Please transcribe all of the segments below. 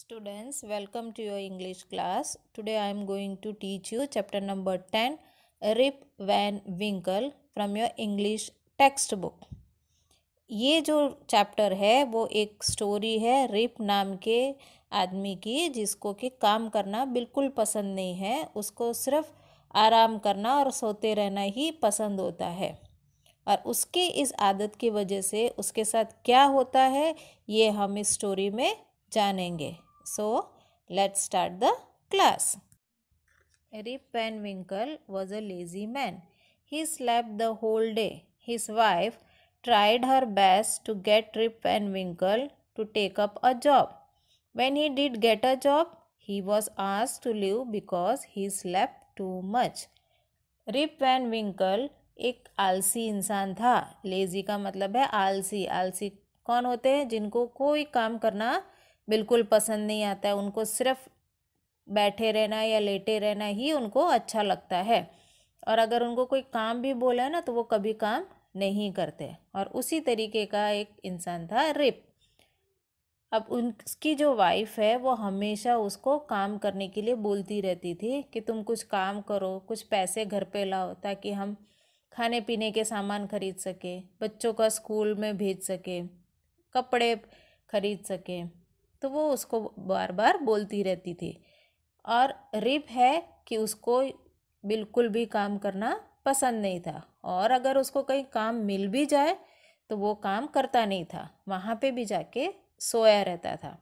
students welcome to your english class today i am going to teach you chapter number 10 rip van winkle from your english textbook ये जो chapter है वो एक story है rib नाम के आदमी की जिसको कि काम करना बिल्कुल पसंद नहीं है उसको सिर्फ आराम करना और सोते रहना ही पसंद होता है और उसकी इस आदत की वजह से उसके साथ क्या होता है ये हम इस स्टोरी में जानेंगे So, let's start the class. Rip Van Winkle was a lazy man. He slept the whole day. His wife tried her best to get Rip Van Winkle to take up a job. When he did get a job, he was asked to leave because he slept too much. rip van winkle एक आलसी इंसान था lazy का मतलब है आलसी आलसी कौन होते हैं जिनको कोई काम करना बिल्कुल पसंद नहीं आता है उनको सिर्फ बैठे रहना या लेटे रहना ही उनको अच्छा लगता है और अगर उनको कोई काम भी बोला है ना तो वो कभी काम नहीं करते और उसी तरीके का एक इंसान था रिप अब उनकी जो वाइफ है वो हमेशा उसको काम करने के लिए बोलती रहती थी कि तुम कुछ काम करो कुछ पैसे घर पे लाओ ताकि हम खाने पीने के सामान खरीद सके बच्चों का स्कूल में भेज सके कपड़े खरीद सके तो वो उसको बार बार बोलती रहती थी और रिप है कि उसको बिल्कुल भी काम करना पसंद नहीं था और अगर उसको कहीं काम मिल भी जाए तो वो काम करता नहीं था वहाँ पे भी जाके सोया रहता था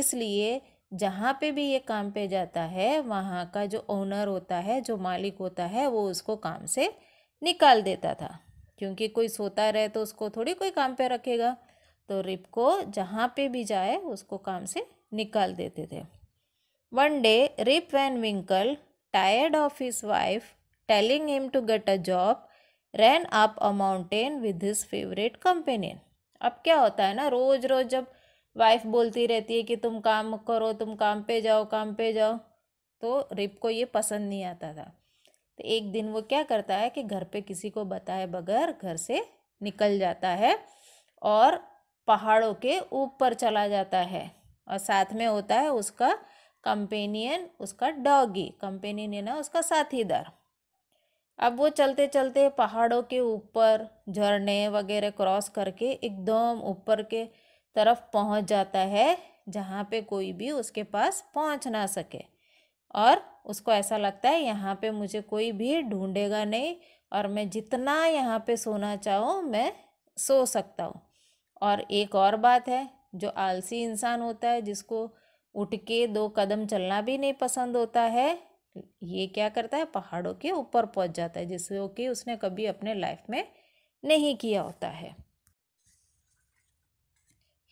इसलिए जहाँ पे भी ये काम पे जाता है वहाँ का जो ओनर होता है जो मालिक होता है वो उसको काम से निकाल देता था क्योंकि कोई सोता रहे तो उसको थोड़ी कोई काम पे रखेगा तो रिप को जहाँ पे भी जाए उसको काम से निकाल देते थे one day Rip Van Winkle tired of his wife telling him to get a job ran up a mountain with his favourite companion अब क्या होता है ना रोज़ रोज़ जब वाइफ बोलती रहती है कि तुम काम करो तुम काम पे जाओ काम पे जाओ तो रिप को ये पसंद नहीं आता था तो एक दिन वो क्या करता है कि घर पे किसी को बताए बगैर घर से निकल जाता है और पहाड़ों के ऊपर चला जाता है और साथ में होता है उसका कंपेनियन उसका डॉगी कंपेनियन है ना उसका साथीदार अब वो चलते चलते पहाड़ों के ऊपर झरने वगैरह क्रॉस करके एकदम ऊपर के तरफ पहुंच जाता है जहाँ पे कोई भी उसके पास पहुंच ना सके और उसको ऐसा लगता है यहाँ पे मुझे कोई भी ढूंढेगा नहीं और मैं जितना यहाँ पे सोना चाहूँ मैं सो सकता हूँ और एक और बात है जो आलसी इंसान होता है जिसको उठ के दो कदम चलना भी नहीं पसंद होता है ये क्या करता है पहाड़ों के ऊपर पहुंच जाता है जिसको कि उसने कभी अपने लाइफ में नहीं किया होता है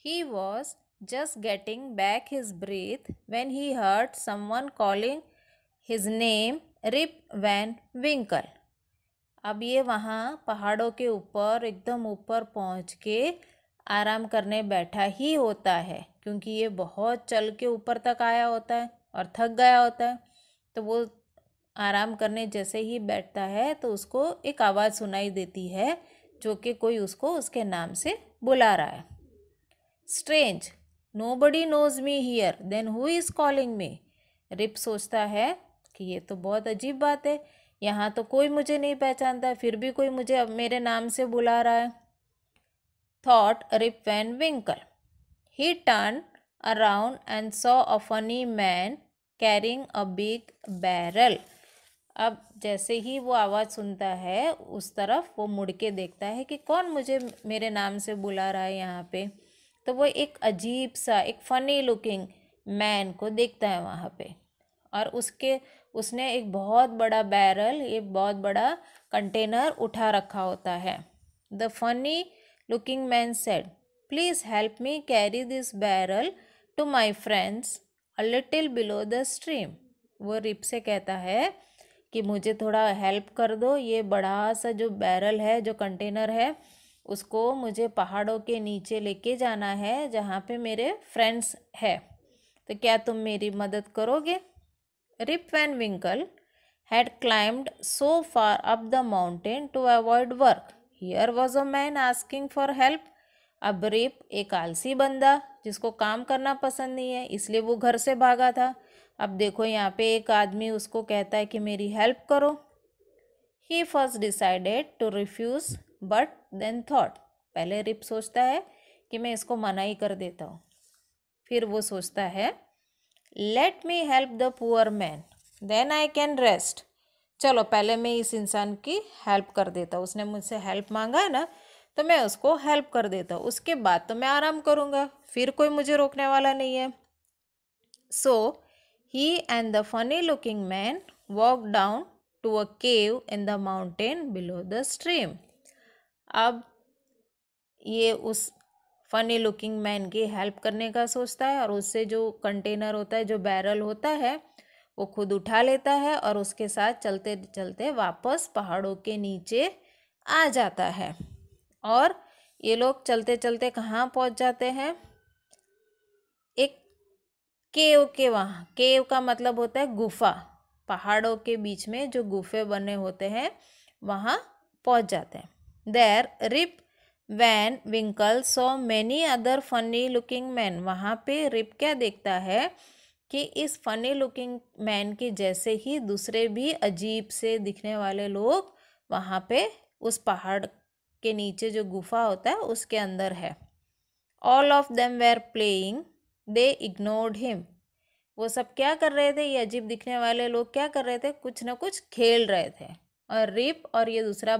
he was just getting back his breath when he heard someone calling his name Rip Van Winkle अब ये वहाँ पहाड़ों के ऊपर एकदम ऊपर पहुँच के आराम करने बैठा ही होता है क्योंकि ये बहुत चल के ऊपर तक आया होता है और थक गया होता है तो वो आराम करने जैसे ही बैठता है तो उसको एक आवाज़ सुनाई देती है जो कि कोई उसको उसके नाम से बुला रहा है strange nobody knows me here then who is calling me Rip सोचता है कि ये तो बहुत अजीब बात है यहाँ तो कोई मुझे नहीं पहचानता फिर भी कोई मुझे अब मेरे नाम से बुला रहा है thought Rip Van Winkle. He turned around and saw a funny man carrying a big barrel. अब जैसे ही वो आवाज़ सुनता है उस तरफ वो मुड़ के देखता है कि कौन मुझे मेरे नाम से बुला रहा है यहाँ पे तो वो एक अजीब सा एक फ़नी लुकिंग मैन को देखता है वहाँ पे और उसके उसने एक बहुत बड़ा बैरल एक बहुत बड़ा कंटेनर उठा रखा होता है the funny looking man said, Please help me carry this barrel to my friends a little below the stream. वो रिप से कहता है कि मुझे थोड़ा हेल्प कर दो ये बड़ा सा जो बैरल है जो कंटेनर है उसको मुझे पहाड़ों के नीचे लेके जाना है जहाँ पे मेरे फ्रेंड्स है तो क्या तुम मेरी मदद करोगे Rip Van Winkle had climbed so far up the mountain to avoid work here was a man asking for help अब रेप एक आलसी बंदा जिसको काम करना पसंद नहीं है इसलिए वो घर से भागा था अब देखो यहाँ पे एक आदमी उसको कहता है कि मेरी हेल्प करो he first decided to refuse but then thought पहले रिप सोचता है कि मैं इसको मना ही कर देता हूँ फिर वो सोचता है let me help the poor man then I can rest चलो पहले मैं इस इंसान की हेल्प कर देता हूँ उसने मुझसे हेल्प मांगा है ना तो मैं उसको हेल्प कर देता हूँ उसके बाद तो मैं आराम करूँगा फिर कोई मुझे रोकने वाला नहीं है so he and the funny looking man walk down to a cave in the mountain below the stream अब ये उस फनी लुकिंग मैन की हेल्प करने का सोचता है और उससे जो कंटेनर होता है जो बैरल होता है वो खुद उठा लेता है और उसके साथ चलते चलते वापस पहाड़ों के नीचे आ जाता है और ये लोग चलते चलते कहाँ पहुँच जाते हैं एक केव के वहाँ केव का मतलब होता है गुफा पहाड़ों के बीच में जो गुफे बने होते हैं वहाँ पहुँच जाते हैं there Rip Van Winkle so many other funny looking man वहाँ पे रिप क्या देखता है कि इस फनी लुकिंग मैन के जैसे ही दूसरे भी अजीब से दिखने वाले लोग वहाँ पे उस पहाड़ के नीचे जो गुफा होता है उसके अंदर है all of them were playing they ignored him वो सब क्या कर रहे थे ये अजीब दिखने वाले लोग क्या कर रहे थे कुछ ना कुछ खेल रहे थे और रिप और ये दूसरा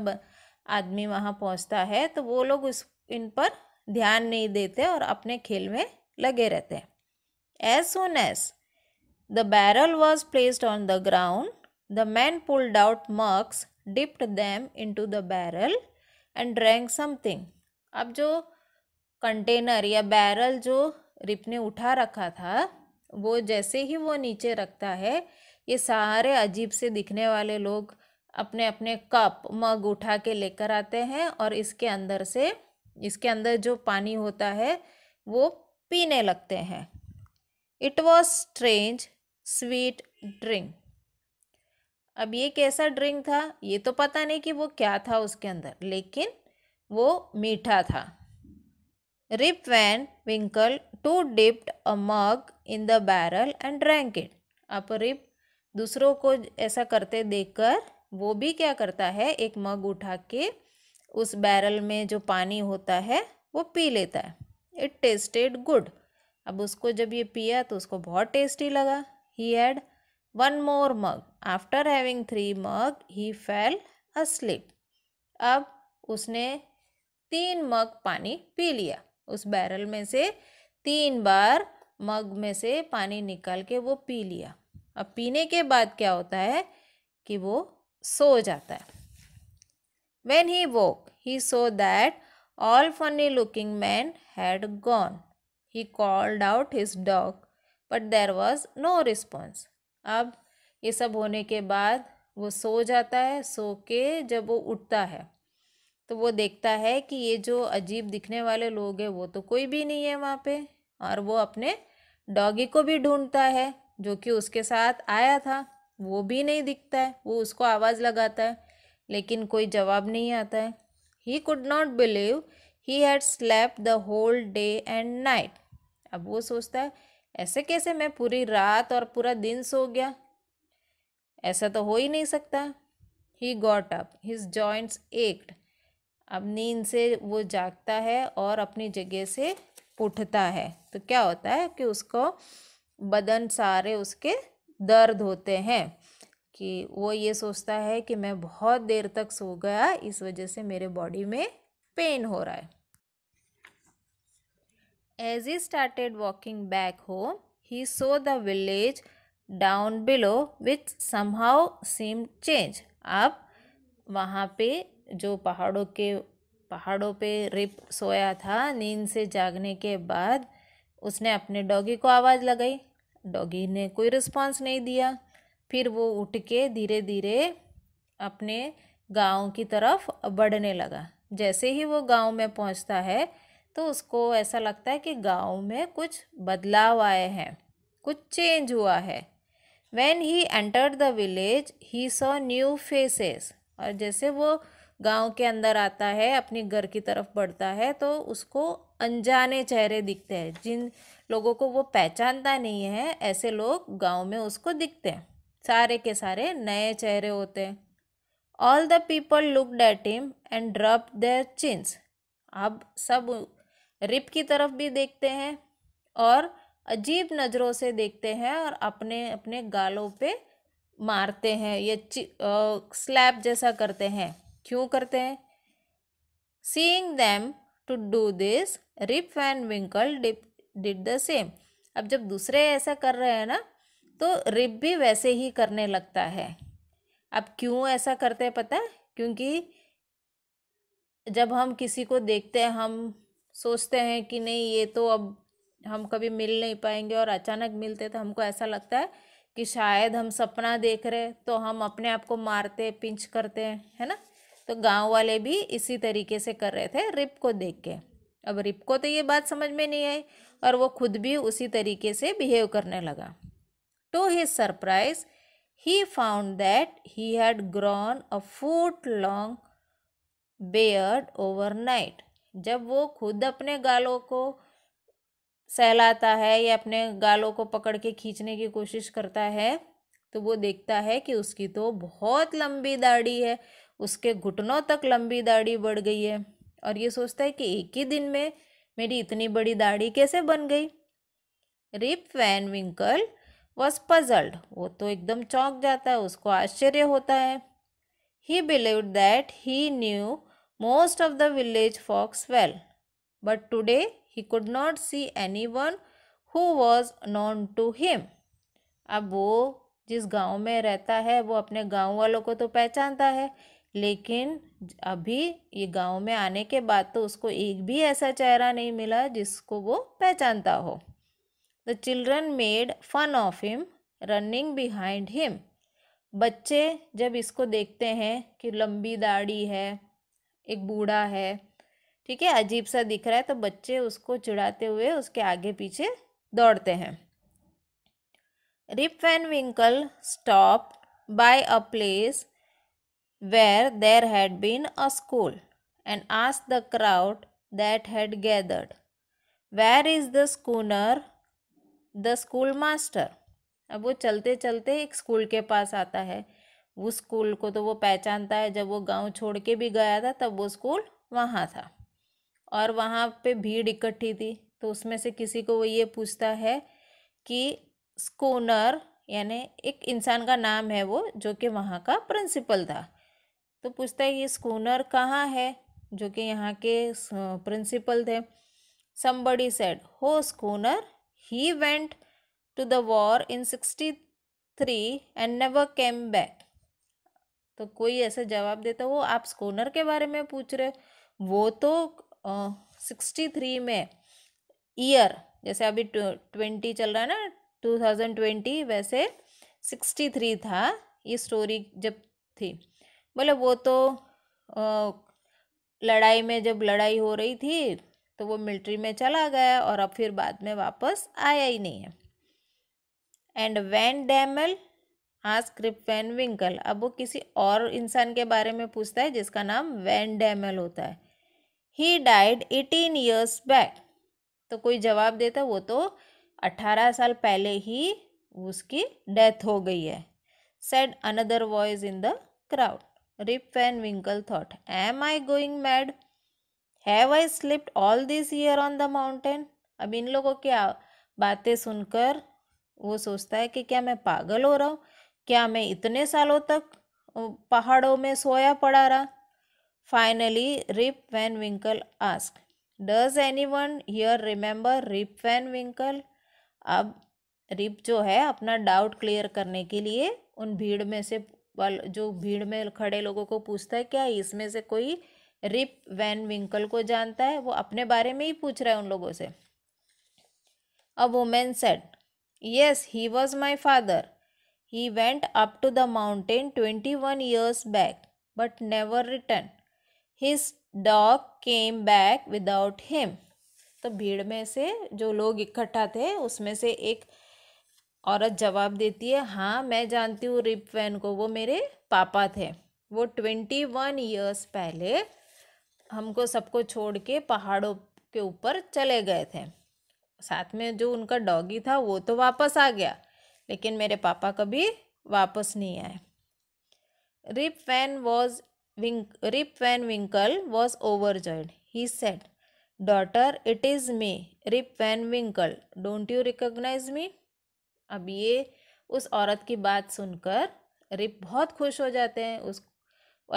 आदमी वहाँ पहुँचता है तो वो लोग उस इन पर ध्यान नहीं देते और अपने खेल में लगे रहते हैं as soon as The barrel was placed on the ground. The man pulled out mugs, dipped them into the barrel and drank something. अब जो कंटेनर या बैरल जो रिप ने उठा रखा था वो जैसे ही वो नीचे रखता है ये सारे अजीब से दिखने वाले लोग अपने अपने कप मग उठा के लेकर आते हैं और इसके अंदर से इसके अंदर जो पानी होता है वो पीने लगते हैं it was strange sweet drink अब ये कैसा ड्रिंक था ये तो पता नहीं कि वो क्या था उसके अंदर लेकिन वो मीठा था Rip Van Winkle too dipped a mug in the barrel and drank it अब रिप दूसरों को ऐसा करते देखकर वो भी क्या करता है एक मग उठा के उस बैरल में जो पानी होता है वो पी लेता है इट टेस्टेड गुड अब उसको जब ये पिया तो उसको बहुत टेस्टी लगा he had one more mug. After having three mug, he fell asleep. ab usne teen mug pani pi liya us barrel mein se teen bar mug mein se pani nikal ke wo pi liya ab peene ke baad kya hota hai ki wo so jata hai when he woke he saw that all funny looking men had gone. He called out his dog. But there was no response अब ये सब होने के बाद वो सो जाता है सो के जब वो उठता है तो वो देखता है कि ये जो अजीब दिखने वाले लोग हैं वो तो कोई भी नहीं है वहाँ पे और वो अपने डॉगी को भी ढूंढता है जो कि उसके साथ आया था वो भी नहीं दिखता है वो उसको आवाज़ लगाता है लेकिन कोई जवाब नहीं आता है he could not believe he had slept the whole day and night अब वो सोचता है ऐसे कैसे मैं पूरी रात और पूरा दिन सो गया ऐसा तो हो ही नहीं सकता he got up his joints ached अब नींद से वो जागता है और अपनी जगह से उठता है तो क्या होता है कि उसको बदन सारे उसके दर्द होते हैं कि वो ये सोचता है कि मैं बहुत देर तक सो गया इस वजह से मेरे बॉडी में पेन हो रहा है As he started walking back home, he saw the village down below which somehow seemed changed. अब वहाँ पे जो पहाड़ों के पहाड़ों पे रिप सोया था नींद से जागने के बाद उसने अपने डॉगी को आवाज़ लगाई डॉगी ने कोई रिस्पांस नहीं दिया फिर वो उठ के धीरे धीरे अपने गांव की तरफ बढ़ने लगा जैसे ही वो गांव में पहुंचता है तो उसको ऐसा लगता है कि गांव में कुछ बदलाव आए हैं कुछ चेंज हुआ है when he enter the village he saw new faces और जैसे वो गांव के अंदर आता है अपने घर की तरफ बढ़ता है तो उसको अनजाने चेहरे दिखते हैं जिन लोगों को वो पहचानता नहीं है ऐसे लोग गांव में उसको दिखते हैं सारे के सारे नए चेहरे होते हैं all the people look at him and drop their chins अब सब रिप की तरफ भी देखते हैं और अजीब नज़रों से देखते हैं और अपने अपने गालों पे मारते हैं या स्लैप जैसा करते हैं क्यों करते हैं seeing them to do this Rip and Winkle dip did the same अब जब दूसरे ऐसा कर रहे हैं ना तो रिप भी वैसे ही करने लगता है अब क्यों ऐसा करते हैं पता है क्योंकि जब हम किसी को देखते हैं हम सोचते हैं कि नहीं ये तो अब हम कभी मिल नहीं पाएंगे और अचानक मिलते तो हमको ऐसा लगता है कि शायद हम सपना देख रहे तो हम अपने आप को मारते पिंच करते हैं है ना तो गांव वाले भी इसी तरीके से कर रहे थे रिप को देख के अब रिप को तो ये बात समझ में नहीं आई और वो खुद भी उसी तरीके से बिहेव करने लगा to his surprise he found that he had grown a foot long beard overnight जब वो खुद अपने गालों को सहलाता है या अपने गालों को पकड़ के खींचने की कोशिश करता है तो वो देखता है कि उसकी तो बहुत लंबी दाढ़ी है उसके घुटनों तक लंबी दाढ़ी बढ़ गई है और ये सोचता है कि एक ही दिन में मेरी इतनी बड़ी दाढ़ी कैसे बन गई Rip Van Winkle was puzzled वो तो एकदम चौंक जाता है उसको आश्चर्य होता है he believe that he knew most of the village folks well. But today he could not see anyone who was known to him. अब वो जिस गांव में रहता है वो अपने गांव वालों को तो पहचानता है लेकिन अभी ये गांव में आने के बाद तो उसको एक भी ऐसा चेहरा नहीं मिला जिसको वो पहचानता हो the children made fun of him running behind him बच्चे जब इसको देखते हैं कि लंबी दाढ़ी है एक बूढ़ा है ठीक है अजीब सा दिख रहा है तो बच्चे उसको चिढ़ाते हुए उसके आगे पीछे दौड़ते हैं Rip Van Winkle stop by a place where there had been a school and आस the crowd that had gathered where is the Schooner the school master अब वो चलते चलते एक स्कूल के पास आता है वो स्कूल को तो वो पहचानता है जब वो गांव छोड़ के भी गया था तब वो स्कूल वहाँ था और वहाँ पे भीड़ इकट्ठी थी तो उसमें से किसी को वो ये पूछता है कि स्कूनर यानी एक इंसान का नाम है वो जो कि वहाँ का प्रिंसिपल था तो पूछता है ये स्कूनर कहाँ है जो कि यहाँ के प्रिंसिपल थे said oh Schooner he went to the war in sixty three and never came back तो कोई ऐसा जवाब देता वो आप स्कोनर के बारे में पूछ रहे वो तो सिक्सटी थ्री में ईयर जैसे अभी ट्वेंटी चल रहा है ना टू थाउजेंड ट्वेंटी वैसे सिक्सटी थ्री था ये स्टोरी जब थी बोले मतलब वो तो uh, लड़ाई में जब लड़ाई हो रही थी तो वो मिलिट्री में चला गया और अब फिर बाद में वापस आया ही नहीं है एंड वैन डैमल हाँ क्रिप वैन विंकल अब वो किसी और इंसान के बारे में पूछता है जिसका नाम वैन डैमल होता है he died eighteen years back तो कोई जवाब देता वो तो अट्ठारह साल पहले ही उसकी डेथ हो गई है said another voice in the crowd Rip Van Winkle thought am I going mad have I slipped all this year on the mountain अब इन लोगों की बातें सुनकर वो सोचता है कि क्या मैं पागल हो रहा हूँ क्या मैं इतने सालों तक पहाड़ों में सोया पड़ा रहा finally Rip Van Winkle ask does anyone here remember Rip Van Winkle अब रिप जो है अपना डाउट क्लियर करने के लिए उन भीड़ में से जो भीड़ में खड़े लोगों को पूछता है क्या इसमें से कोई रिप वैन विंकल को जानता है वो अपने बारे में ही पूछ रहा है उन लोगों से a woman said yes he was my father He went up to the mountain 21 years back but never returned. His dog came back without him. तो भीड़ में से जो लोग इकट्ठा थे उसमें से एक औरत जवाब देती है हाँ मैं जानती हूँ रिप वैन को वो मेरे पापा थे वो ट्वेंटी वन ईयर्स पहले हमको सबको छोड़ के पहाड़ों के ऊपर चले गए थे साथ में जो उनका डॉगी था वो तो वापस आ गया लेकिन मेरे पापा कभी वापस नहीं आए Rip Van was wink Rip Van Winkle was overjoyed he said daughter it is me Rip Van Winkle don't you recognise me अब ये उस औरत की बात सुनकर रिप बहुत खुश हो जाते हैं उस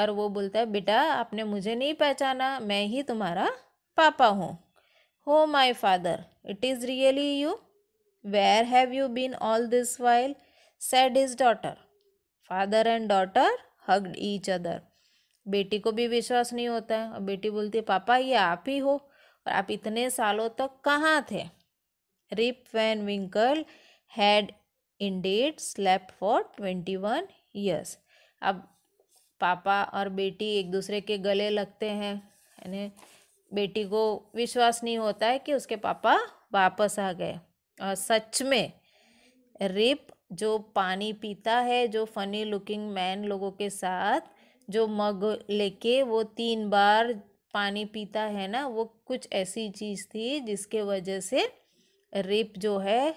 और वो बोलता है बेटा आपने मुझे नहीं पहचाना मैं ही तुम्हारा पापा हूँ oh my father it is really you Where have you been all this while? said his daughter. Father and daughter hugged each other. बेटी को भी विश्वास नहीं होता है और बेटी बोलती है पापा ये आप ही हो और आप इतने सालों तक कहाँ थे Rip Van Winkle had indeed slept for twenty one years अब पापा और बेटी एक दूसरे के गले लगते हैं यानी बेटी को विश्वास नहीं होता है कि उसके पापा वापस आ गए और सच में रिप जो पानी पीता है जो फनी लुकिंग मैन लोगों के साथ जो मग लेके वो तीन बार पानी पीता है ना वो कुछ ऐसी चीज़ थी जिसके वजह से रिप जो है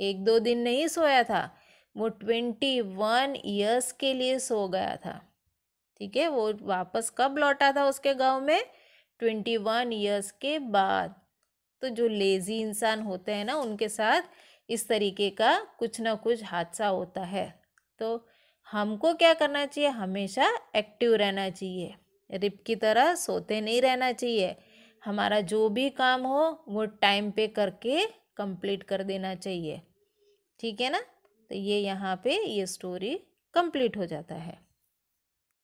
एक दो दिन नहीं सोया था वो ट्वेंटी वन ईयर्स के लिए सो गया था ठीक है वो वापस कब लौटा था उसके गांव में ट्वेंटी वन ईयर्स के बाद तो जो लेज़ी इंसान होते हैं ना उनके साथ इस तरीके का कुछ ना कुछ हादसा होता है तो हमको क्या करना चाहिए हमेशा एक्टिव रहना चाहिए रिप की तरह सोते नहीं रहना चाहिए हमारा जो भी काम हो वो टाइम पे करके कंप्लीट कर देना चाहिए ठीक है ना तो ये यहाँ पे ये स्टोरी कंप्लीट हो जाता है